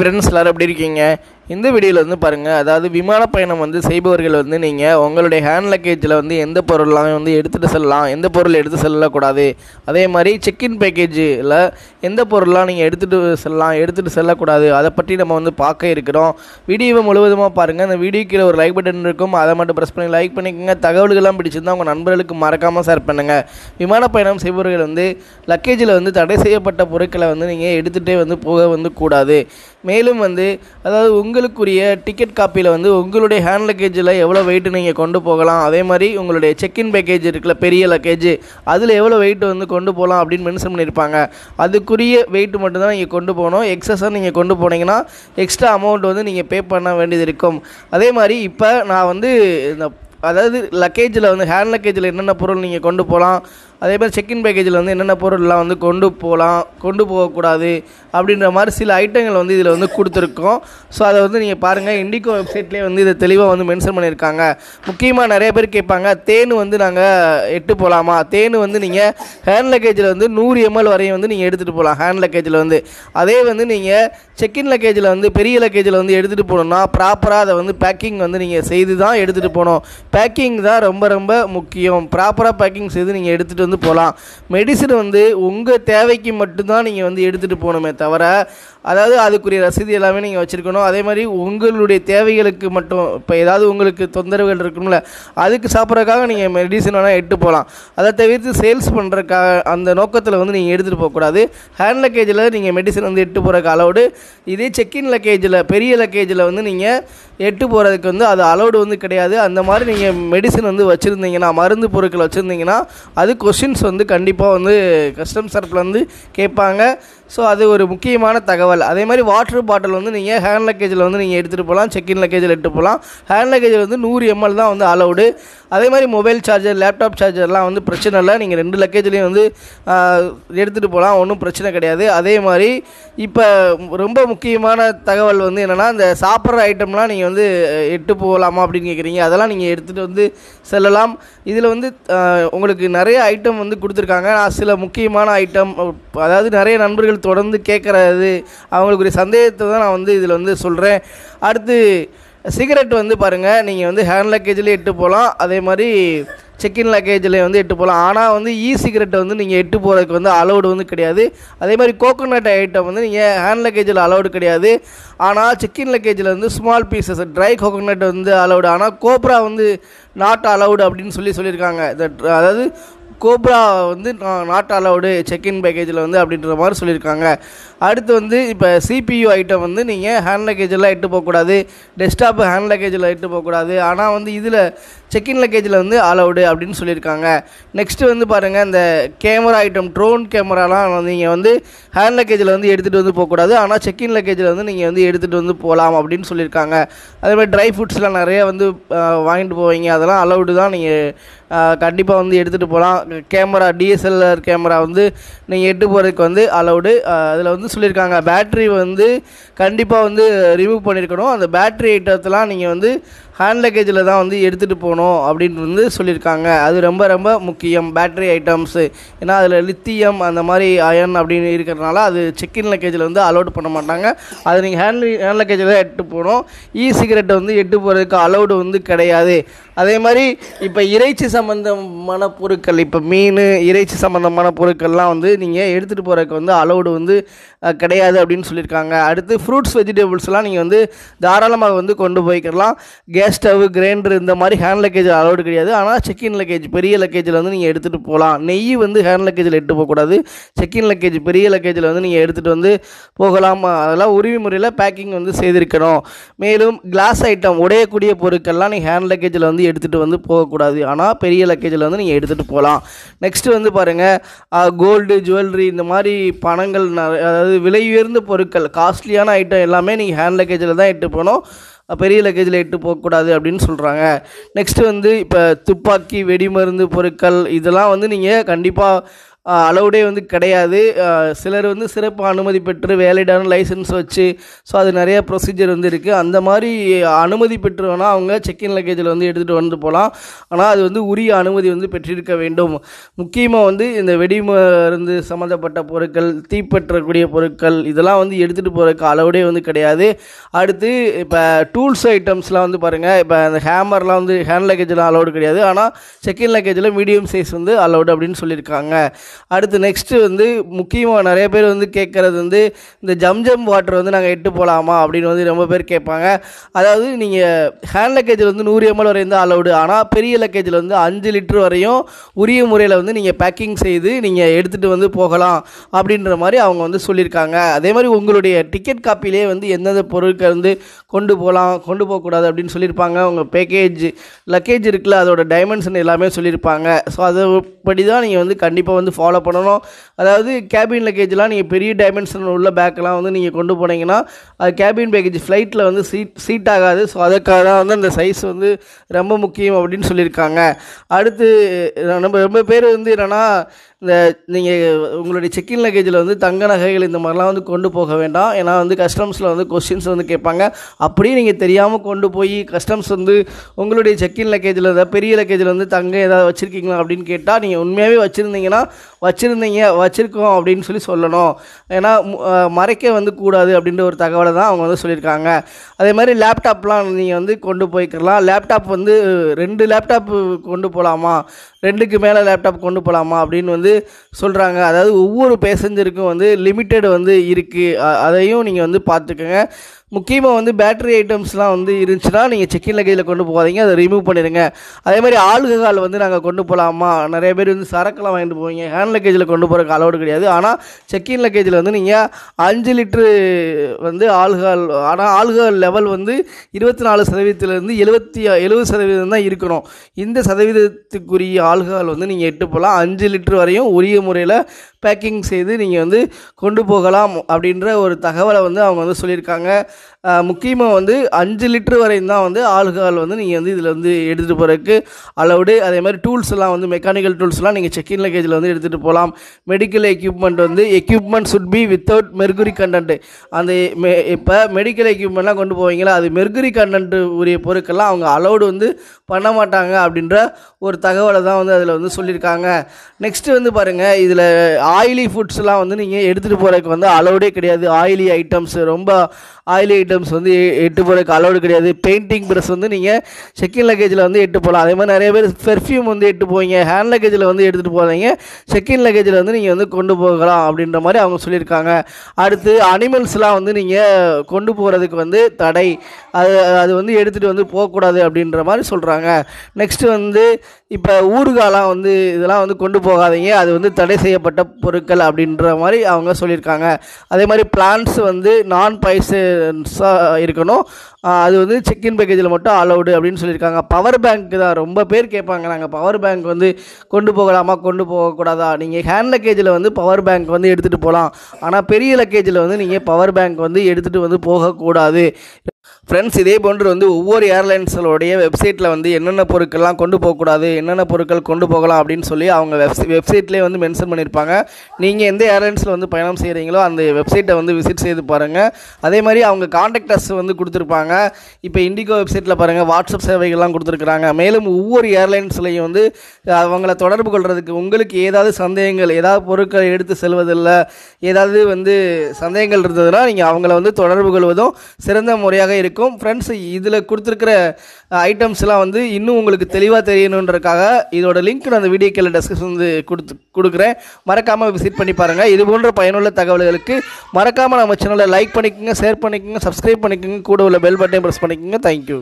friends எல்லோரும் எப்படி இருக்கீங்க இந்த வீடியோவில் வந்து பாருங்கள் அதாவது விமான பயணம் வந்து செய்பவர்கள் வந்து நீங்கள் உங்களுடைய ஹேண்ட் லக்கேஜில் வந்து எந்த பொருள்லாம் வந்து எடுத்துகிட்டு செல்லலாம் எந்த பொருள் எடுத்து செல்லக்கூடாது அதே மாதிரி செக்இன் பேக்கேஜில் எந்த பொருள்லாம் நீங்கள் எடுத்துகிட்டு செல்லலாம் எடுத்துகிட்டு செல்லக்கூடாது அதை பற்றி நம்ம வந்து பார்க்க இருக்கிறோம் வீடியோவை முழுவதுமாக பாருங்கள் அந்த வீடியோ கீழே ஒரு லைக் பட்டன் இருக்கும் அதை மட்டும் ப்ரெஸ் பண்ணி லைக் பண்ணிக்கோங்க தகவல்கள்லாம் பிடிச்சிருந்தால் உங்கள் நண்பர்களுக்கு மறக்காமல் ஷேர் பண்ணுங்கள் விமான பயணம் செய்பவர்கள் வந்து லக்கேஜில் வந்து தடை செய்யப்பட்ட பொருட்களை வந்து நீங்கள் எடுத்துகிட்டே வந்து போக வந்து கூடாது மேலும் வந்து அதாவது உங்களுக்குரிய டிக்கெட் காப்பியில் வந்து உங்களுடைய ஹேண்ட் லக்கேஜில் எவ்வளோ வெயிட்டு நீங்கள் கொண்டு போகலாம் அதே மாதிரி உங்களுடைய செக்இன் பேக்கேஜ் இருக்குல்ல பெரிய லக்கேஜ் அதில் எவ்வளோ வெயிட் வந்து கொண்டு போகலாம் அப்படின்னு மென்ஷன் பண்ணியிருப்பாங்க அதுக்குரிய வெயிட்டு மட்டும்தான் நீங்கள் கொண்டு போகணும் எக்ஸஸாக நீங்கள் கொண்டு போனீங்கன்னா எக்ஸ்ட்ரா அமௌண்ட் வந்து நீங்கள் பே பண்ண வேண்டியது இருக்கும் அதே மாதிரி இப்போ நான் வந்து இந்த அதாவது லக்கேஜில் வந்து ஹேண்ட் லக்கேஜில் என்னென்ன பொருள் நீங்கள் கொண்டு போகலாம் அதே மாதிரி செக்கின் பேக்கேஜில் வந்து என்னென்ன பொருள்லாம் வந்து கொண்டு போகலாம் கொண்டு போகக்கூடாது அப்படின்ற மாதிரி சில ஐட்டங்கள் வந்து இதில் வந்து கொடுத்துருக்கோம் ஸோ அதை வந்து நீங்கள் பாருங்கள் இண்டிகோ வெப்சைட்லேயே வந்து இதை தெளிவாக வந்து மென்ஷன் பண்ணியிருக்காங்க முக்கியமாக நிறைய பேர் கேட்பாங்க தேன் வந்து நாங்கள் எட்டு போகலாமா தேன் வந்து நீங்கள் ஹேண்ட் லக்கேஜில் வந்து நூறு எம்எல் வரையும் வந்து நீங்கள் எடுத்துகிட்டு போகலாம் ஹேண்ட் லக்கேஜில் வந்து அதே வந்து நீங்கள் செக்கின் லக்கேஜில் வந்து பெரிய லக்கேஜில் வந்து எடுத்துகிட்டு போகணுன்னா ப்ராப்பராக அதை வந்து பேக்கிங் வந்து நீங்கள் செய்து தான் எடுத்துகிட்டு போகணும் பேக்கிங் தான் ரொம்ப ரொம்ப முக்கியம் ப்ராப்பராக பேக்கிங் செய்து நீங்கள் எடுத்துகிட்டு வந்து வந்து போகலாம் மெடிசன் வந்து உங்கள் தேவைக்கு மட்டும்தான் நீங்கள் வந்து எடுத்துகிட்டு போகணுமே தவிர அதாவது அதுக்குரிய ரசீது எல்லாமே நீங்கள் வச்சுருக்கணும் அதே மாதிரி உங்களுடைய தேவைகளுக்கு மட்டும் இப்போ ஏதாவது உங்களுக்கு தொந்தரவுகள் இருக்கும்ல அதுக்கு சாப்பிட்றதுக்காக நீங்கள் மெடிசன் வேணால் எட்டு போகலாம் அதை தவிர்த்து சேல்ஸ் பண்ணுறக்காக அந்த நோக்கத்தில் வந்து நீங்கள் எடுத்துகிட்டு போகக்கூடாது ஹேண்ட் லக்கேஜில் நீங்கள் மெடிசன் வந்து எட்டு போகிறதுக்கு அலவுடு இதே செக்கின் லக்கேஜில் பெரிய லக்கேஜில் வந்து நீங்கள் எட்டு போகிறதுக்கு வந்து அது அலவுடு வந்து கிடையாது அந்த மாதிரி நீங்கள் மெடிசன் வந்து வச்சுருந்தீங்கன்னா மருந்து பொருட்கள் வச்சுருந்தீங்கன்னா அது கொஷின்ஸ் வந்து கண்டிப்பாக வந்து கஸ்டம் வந்து கேட்பாங்க ஸோ அது ஒரு முக்கியமான தகவல் அதே மாதிரி வாட்டர் பாட்டில் வந்து நீங்கள் ஹேண்ட் லக்கேஜில் வந்து நீங்கள் எடுத்துகிட்டு போகலாம் செக்இன் லக்கேஜில் எடுத்துகிட்டு போகலாம் ஹேண்ட் லக்கேஜில் வந்து நூறு எம்எல் தான் வந்து அலவுடு அதே மாதிரி மொபைல் சார்ஜர் லேப்டாப் சார்ஜர்லாம் வந்து பிரச்சனை இல்லை நீங்கள் ரெண்டு லக்கேஜ்லேயும் வந்து எடுத்துகிட்டு போகலாம் ஒன்றும் பிரச்சனை கிடையாது அதே மாதிரி இப்போ ரொம்ப முக்கியமான தகவல் வந்து என்னென்னா இந்த சாப்பிட்ற ஐட்டம்லாம் நீங்கள் வந்து எட்டு போகலாமா அப்படின்னு கேட்குறீங்க அதெல்லாம் நீங்கள் எடுத்துகிட்டு வந்து செல்லலாம் இதில் வந்து உங்களுக்கு நிறைய ஐட்டம் வந்து கொடுத்துருக்காங்க நான் சில முக்கியமான ஐட்டம் அதாவது நிறைய நண்பர்கள் தொடர்ந்து கேட்குறது அவங்களுக்குரிய சந்தேகத்தை தான் நான் வந்து இதில் வந்து சொல்கிறேன் அடுத்து சிகரெட் வந்து பாருங்கள் நீங்கள் வந்து ஹேண்ட் லக்கேஜ்லேயே எட்டு போகலாம் அதே மாதிரி செக்இன் லக்கேஜில் வந்து எட்டு போகலாம் ஆனால் வந்து இ சிகரெட்டை வந்து நீங்கள் எட்டு போகிறதுக்கு வந்து அலௌடு வந்து கிடையாது அதே மாதிரி கோகோனட் ஐட்டம் வந்து நீங்கள் ஹேண்ட் லக்கேஜில் அலௌடு கிடையாது ஆனால் செக்இன் லக்கேஜில் வந்து ஸ்மால் பீசஸ் ட்ரை கோகோனட் வந்து அலௌடு ஆனால் கோப்ரா வந்து நாட் அலௌடு அப்படின்னு சொல்லி சொல்லியிருக்காங்க அதாவது கோப்ரா வந்து நாட் அலவுடு செக்இன் பேக்கேஜில் வந்து அப்படின்ற மாதிரி சொல்லியிருக்காங்க அடுத்து வந்து இப்போ சிபியு ஐட்டம் வந்து நீங்கள் ஹேண்ட் லக்கேஜெல்லாம் இட்டு போகக்கூடாது டெஸ்க்டாப்பு ஹேண்ட் லக்கேஜில் இட்டு போகக்கூடாது ஆனால் வந்து இதில் செக்கின் லக்கேஜில் வந்து அலவுடு அப்படின்னு சொல்லியிருக்காங்க நெக்ஸ்ட்டு வந்து பாருங்கள் இந்த கேமரா ஐட்டம் ட்ரோன் கேமராலாம் நீங்கள் வந்து ஹேண்ட் லக்கேஜில் வந்து எடுத்துகிட்டு வந்து போகக்கூடாது ஆனால் செக்கின் லக்கேஜில் வந்து நீங்கள் வந்து எடுத்துகிட்டு வந்து போகலாம் அப்படின்னு சொல்லியிருக்காங்க அதேமாதிரி ட்ரை ஃப்ரூட்ஸ்லாம் நிறையா வந்து வாங்கிட்டு போவீங்க அதெல்லாம் அலவுடு தான் நீங்கள் கண்டிப்பாக வந்து எடுத்துகிட்டு போகலாம் கேமரா டிஎஸ்எல்ஆர் கேமரா வந்து நீங்கள் எட்டு போகிறதுக்கு வந்து அலவுடு அதில் வந்து சொல்லியிருக்காங்க பேட்ரி வந்து கண்டிப்பாக வந்து ரிமூவ் பண்ணியிருக்கணும் அந்த பேட்ரி ஐட்டத்தெலாம் நீங்கள் வந்து ஹேண்ட் லக்கேஜில் தான் வந்து எடுத்துகிட்டு போகணும் அப்படின்னு வந்து சொல்லியிருக்காங்க அது ரொம்ப ரொம்ப முக்கியம் பேட்ரி ஐட்டம்ஸு ஏன்னா அதில் லித்தியம் அந்த மாதிரி அயன் அப்படின்னு இருக்கிறதுனால அது செக்இன் லக்கேஜில் வந்து அலோட் பண்ண மாட்டாங்க அது நீங்கள் ஹேண்ட் ஹேண்ட் லக்கேஜில் தான் எடுத்துகிட்டு போகணும் இ சிகரெட்டை வந்து எட்டு போகிறதுக்கு அலோடு வந்து கிடையாது அதே மாதிரி இப்போ இறைச்சி சம்மந்தமான பொருட்கள் இப்போ மீன் இறைச்சி சம்மந்தமான பொருட்கள்லாம் வந்து நீங்கள் எடுத்துகிட்டு போகிறதுக்கு வந்து அலோடு வந்து கிடையாது அப்படின்னு சொல்லியிருக்காங்க அடுத்து ஃப்ரூட்ஸ் வெஜிடபிள்ஸ்லாம் நீங்கள் வந்து தாராளமாக வந்து கொண்டு போய்க்கலாம் கே கேஸ் ஸ்டவ் கிரைண்டர் இந்த மாதிரி ஹேண்ட் லக்கேஜ் அலோடு கிடையாது ஆனால் செக்கின் லக்கேஜ் பெரிய லக்கேஜில் வந்து நீங்கள் எடுத்துகிட்டு போகலாம் நெய் வந்து ஹேண்ட் லக்கேஜில் எடுத்து போகக்கூடாது செக்கின் லக்கேஜ் பெரிய லக்கேஜில் வந்து நீங்கள் எடுத்துகிட்டு வந்து போகலாம் அதெல்லாம் உரிமை முறையில் பேக்கிங் வந்து செய்திருக்கணும் மேலும் கிளாஸ் ஐட்டம் உடையக்கூடிய பொருட்கள்லாம் நீங்கள் ஹேண்ட் லக்கேஜில் வந்து எடுத்துகிட்டு வந்து போகக்கூடாது ஆனால் பெரிய லக்கேஜில் வந்து நீங்கள் எடுத்துகிட்டு போகலாம் நெக்ஸ்ட்டு வந்து பாருங்கள் கோல்டு ஜுவல்லரி இந்த மாதிரி பணங்கள் அதாவது விலை உயர்ந்த பொருட்கள் காஸ்ட்லியான ஐட்டம் எல்லாமே நீங்கள் ஹேண்ட் லக்கேஜில் தான் எடுத்து போகணும் பெரிய லக்கேஜில் எட்டு போகக்கூடாது அப்படின்னு சொல்கிறாங்க நெக்ஸ்ட்டு வந்து இப்போ துப்பாக்கி வெடிமருந்து பொருட்கள் இதெல்லாம் வந்து நீங்கள் கண்டிப்பாக அளவுடே வந்து கிடையாது சிலர் வந்து சிறப்பு அனுமதி பெற்று வேலிடான லைசன்ஸ் வச்சு ஸோ அது நிறையா ப்ரொசீஜர் வந்து இருக்குது அந்த மாதிரி அனுமதி பெற்று வேணால் அவங்க செக்இன் லக்கேஜில் வந்து எடுத்துகிட்டு வந்து போகலாம் ஆனால் அது வந்து உரிய அனுமதி வந்து பெற்றிருக்க வேண்டும் முக்கியமாக வந்து இந்த வெடிமருந்து சம்மந்தப்பட்ட பொருட்கள் தீப்பற்றக்கூடிய பொருட்கள் இதெல்லாம் வந்து எடுத்துகிட்டு போகிறதுக்கு அளவுடே வந்து கிடையாது அடுத்து இப்போ டூல்ஸ் ஐட்டம்ஸ்லாம் வந்து பாருங்கள் இப்போ அந்த ஹேமர்லாம் வந்து ஹேண்ட் லக்கேஜ்லாம் அலௌடு கிடையாது ஆனால் செகண்ட் லக்கேஜில் மீடியம் சைஸ் வந்து அலௌடு அப்படின்னு சொல்லியிருக்காங்க அடுத்து நெக்ஸ்ட்டு வந்து முக்கியமாக நிறைய பேர் வந்து கேட்குறது வந்து இந்த ஜம்ஜம் வாட்டர் வந்து நாங்கள் எட்டு போகலாமா அப்படின்னு வந்து ரொம்ப பேர் கேட்பாங்க அதாவது நீங்கள் ஹேண்ட் லக்கேஜில் வந்து நூறு எம்எல் வரையும் தான் அலவுடு ஆனால் பெரிய லக்கேஜில் வந்து அஞ்சு லிட்டர் வரையும் உரிய முறையில் வந்து நீங்கள் பேக்கிங் செய்து நீங்கள் எடுத்துகிட்டு வந்து போகலாம் அப்படின்ற மாதிரி அவங்க வந்து சொல்லியிருக்காங்க அதே மாதிரி உங்களுடைய டிக்கெட் காப்பிலே வந்து எந்தெந்த பொருட்கள் வந்து கொண்டு போகலாம் கொண்டு போகக்கூடாது அப்படின்னு சொல்லியிருப்பாங்க உங்கள் பேக்கேஜ் லக்கேஜ் இருக்குல்ல அதோட டைமென்ஷன் எல்லாமே சொல்லியிருப்பாங்க ஸோ அதுபடி தான் நீங்கள் வந்து கண்டிப்பாக வந்து ஃபாலோ பண்ணணும் அதாவது கேபின் லக்கேஜ்லாம் நீங்கள் பெரிய டைமென்ஷன் உள்ள பேக்கெலாம் வந்து நீங்கள் கொண்டு போனீங்கன்னா அது கேபின் பேக்கேஜ் ஃப்ளைட்டில் வந்து சீட் சீட் ஆகாது ஸோ அதுக்காக தான் வந்து அந்த சைஸ் வந்து ரொம்ப முக்கியம் அப்படின்னு சொல்லியிருக்காங்க அடுத்து நம்ம ரொம்ப பேர் வந்து என்னென்னா இந்த நீங்கள் உங்களுடைய செக்கின் லக்கேஜில் வந்து தங்க நகைகள் இந்த மாதிரிலாம் வந்து கொண்டு போக வேண்டாம் ஏன்னா வந்து கஸ்டம்ஸில் வந்து கொஸ்டின்ஸ் வந்து கேட்பாங்க அப்படியே நீங்கள் தெரியாமல் கொண்டு போய் கஸ்டம்ஸ் வந்து உங்களுடைய செக்கின் லக்கேஜில் ஏதாவது பெரிய லக்கேஜில் வந்து தங்க ஏதாவது வச்சுருக்கீங்களா அப்படின்னு கேட்டால் நீங்கள் உண்மையாகவே வச்சுருந்தீங்கன்னா வச்சுருந்தீங்க வச்சுருக்கோம் அப்படின்னு சொல்லி சொல்லணும் ஏன்னா மறைக்க வந்து கூடாது அப்படின்ற ஒரு தகவலை தான் அவங்க வந்து சொல்லியிருக்காங்க அதே மாதிரி லேப்டாப்லாம் நீங்கள் வந்து கொண்டு போய்க்கலாம் லேப்டாப் வந்து ரெண்டு லேப்டாப் கொண்டு போகலாமா ரெண்டுக்கு மேலே லேப்டாப் கொண்டு போகலாமா அப்படின்னு வந்து வந்து சொல்கிறாங்க அதாவது ஒவ்வொரு பேசஞ்சருக்கும் வந்து லிமிட்டெடு வந்து இருக்குது அதையும் நீங்கள் வந்து பார்த்துக்கோங்க முக்கியமாக வந்து பேட்டரி ஐட்டம்ஸ்லாம் வந்து இருந்துச்சுன்னா நீங்கள் செக்கின் லக்கேஜில் கொண்டு போகாதீங்க அதை ரிமூவ் பண்ணிடுங்க அதேமாதிரி ஆல்கஹால் வந்து நாங்கள் கொண்டு போகலாமா நிறைய பேர் வந்து சரக்கெல்லாம் வாங்கிட்டு போவீங்க ஹேண்ட் லக்கேஜில் கொண்டு போகிறக்கு அளவு கிடையாது ஆனால் செக்கின் லக்கேஜில் வந்து நீங்கள் அஞ்சு லிட்ரு வந்து ஆல்கஹால் ஆனால் ஆல்கஹால் லெவல் வந்து இருபத்தி நாலு சதவீதத்துலேருந்து எழுபத்தி எழுபது சதவீதம் தான் இருக்கணும் இந்த சதவீதத்துக்குரிய ஆல்கஹால் வந்து நீங்கள் எட்டு போகலாம் அஞ்சு லிட்ரு வரையும் உரிய முறையில் பேக்கிங் செய்து நீங்கள் வந்து கொண்டு போகலாம் அப்படின்ற ஒரு தகவலை வந்து அவங்க வந்து சொல்லியிருக்காங்க முக்கியமாக வந்து அஞ்சு லிட்டர் வரையும் தான் வந்து ஆல்கஹால் வந்து நீங்கள் வந்து இதில் வந்து எடுத்துகிட்டு போகிறதுக்கு அலவுடு அதே மாதிரி டூல்ஸ் எல்லாம் வந்து மெக்கானிக்கல் டூல்ஸ்லாம் நீங்கள் இன் லக்கேஜில் வந்து எடுத்துகிட்டு போகலாம் மெடிக்கல் எக்யூப்மெண்ட் வந்து equipment should be without mercury content அந்த இப்போ மெடிக்கல் எக்யூப்மெண்ட்லாம் கொண்டு போவீங்களா அது மெர்குரி கண்டென்ட்டு உரிய பொருட்கள்லாம் அவங்க அலோடு வந்து பண்ண மாட்டாங்க அப்படின்ற ஒரு தகவலை தான் வந்து அதில் வந்து சொல்லியிருக்காங்க நெக்ஸ்ட்டு வந்து பாருங்கள் இதில் ஆயிலி ஃபுட்ஸ்லாம் வந்து நீங்கள் எடுத்துகிட்டு போகிறதுக்கு வந்து அலவுடே கிடையாது ஆயிலி ஐட்டம்ஸ் ரொம்ப ஆயிலி ஐட்டம் ஐட்டம்ஸ் வந்து எட்டு போகிறதுக்கு அலோடு கிடையாது பெயிண்டிங் ப்ரெஸ் வந்து நீங்கள் செகண்ட் லக்கேஜில் வந்து எட்டு போகலாம் அதே மாதிரி நிறைய பேர் பெர்ஃப்யூம் வந்து எட்டு போவீங்க ஹேண்ட் லக்கேஜில் வந்து எடுத்துகிட்டு போகிறீங்க செகண்ட் லக்கேஜில் வந்து நீங்கள் வந்து கொண்டு போகலாம் அப்படின்ற மாதிரி அவங்க சொல்லியிருக்காங்க அடுத்து அனிமல்ஸ்லாம் வந்து நீங்கள் கொண்டு போகிறதுக்கு வந்து தடை அது அது வந்து எடுத்துகிட்டு வந்து போகக்கூடாது அப்படின்ற மாதிரி சொல்கிறாங்க நெக்ஸ்ட்டு வந்து இப்போ ஊறுகாலாம் வந்து இதெல்லாம் வந்து கொண்டு போகாதீங்க அது வந்து தடை செய்யப்பட்ட பொருட்கள் அப்படின்ற மாதிரி அவங்க சொல்லியிருக்காங்க அதே மாதிரி பிளான்ஸ் வந்து நான் பைசன்ஸாக இருக்கணும் அது வந்து செக்இன் பேக்கேஜில் மட்டும் அலவுடு அப்படின்னு சொல்லியிருக்காங்க பவர் பேங்க் தான் ரொம்ப பேர் கேட்பாங்க நாங்கள் பவர் பேங்க் வந்து கொண்டு போகலாமா கொண்டு போகக்கூடாதா நீங்கள் ஹேண்ட் லக்கேஜில் வந்து பவர் பேங்க் வந்து எடுத்துகிட்டு போகலாம் ஆனால் பெரிய லக்கேஜில் வந்து நீங்கள் பவர் பேங்க் வந்து எடுத்துகிட்டு வந்து போகக்கூடாது ஃப்ரெண்ட்ஸ் இதே போன்று வந்து ஒவ்வொரு ஏர்லைன்ஸுடைய வெப்சைட்டில் வந்து என்னென்ன பொருட்கள்லாம் கொண்டு போகக்கூடாது என்னென்ன பொருட்கள் கொண்டு போகலாம் அப்படின்னு சொல்லி அவங்க வெப்ஸ் வெப்சைட்லேயே வந்து மென்ஷன் பண்ணியிருப்பாங்க நீங்கள் எந்த ஏர்லைன்ஸில் வந்து பயணம் செய்கிறீங்களோ அந்த வெப்சைட்டை வந்து விசிட் செய்து பாருங்கள் அதே மாதிரி அவங்க காண்டாக்டர்ஸ் வந்து கொடுத்துருப்பாங்க இப்போ இண்டிகோ வெப்சைட்டில் பாருங்கள் வாட்ஸ்அப் சேவைகள்லாம் கொடுத்துருக்குறாங்க மேலும் ஒவ்வொரு ஏர்லைன்ஸ்லையும் வந்து அவங்கள தொடர்பு கொள்கிறதுக்கு உங்களுக்கு ஏதாவது சந்தேகங்கள் ஏதாவது பொருட்களை எடுத்து செல்வதில்லை ஏதாவது வந்து சந்தேகங்கள் இருந்ததுன்னா நீங்கள் அவங்கள வந்து தொடர்பு கொள்வதும் சிறந்த முறையாக இருக்கும் இருக்கும் ஃப்ரெண்ட்ஸ் இதில் கொடுத்துருக்கிற ஐட்டம்ஸ்லாம் வந்து இன்னும் உங்களுக்கு தெளிவாக தெரியணுன்றக்காக இதோட லிங்க் நான் அந்த வீடியோ கீழே டிஸ்கிரிப்ஷன் வந்து கொடுத்து கொடுக்குறேன் மறக்காமல் விசிட் பண்ணி பாருங்கள் இது போன்ற பயனுள்ள தகவல்களுக்கு மறக்காமல் நம்ம சேனலை லைக் பண்ணிக்கோங்க ஷேர் பண்ணிக்கோங்க சப்ஸ்கிரைப் பண்ணிக்கோங்க கூட உள்ள பெல் பட்டனை ப்ரெஸ் பண்ணிக்கோங்க தேங்க்யூ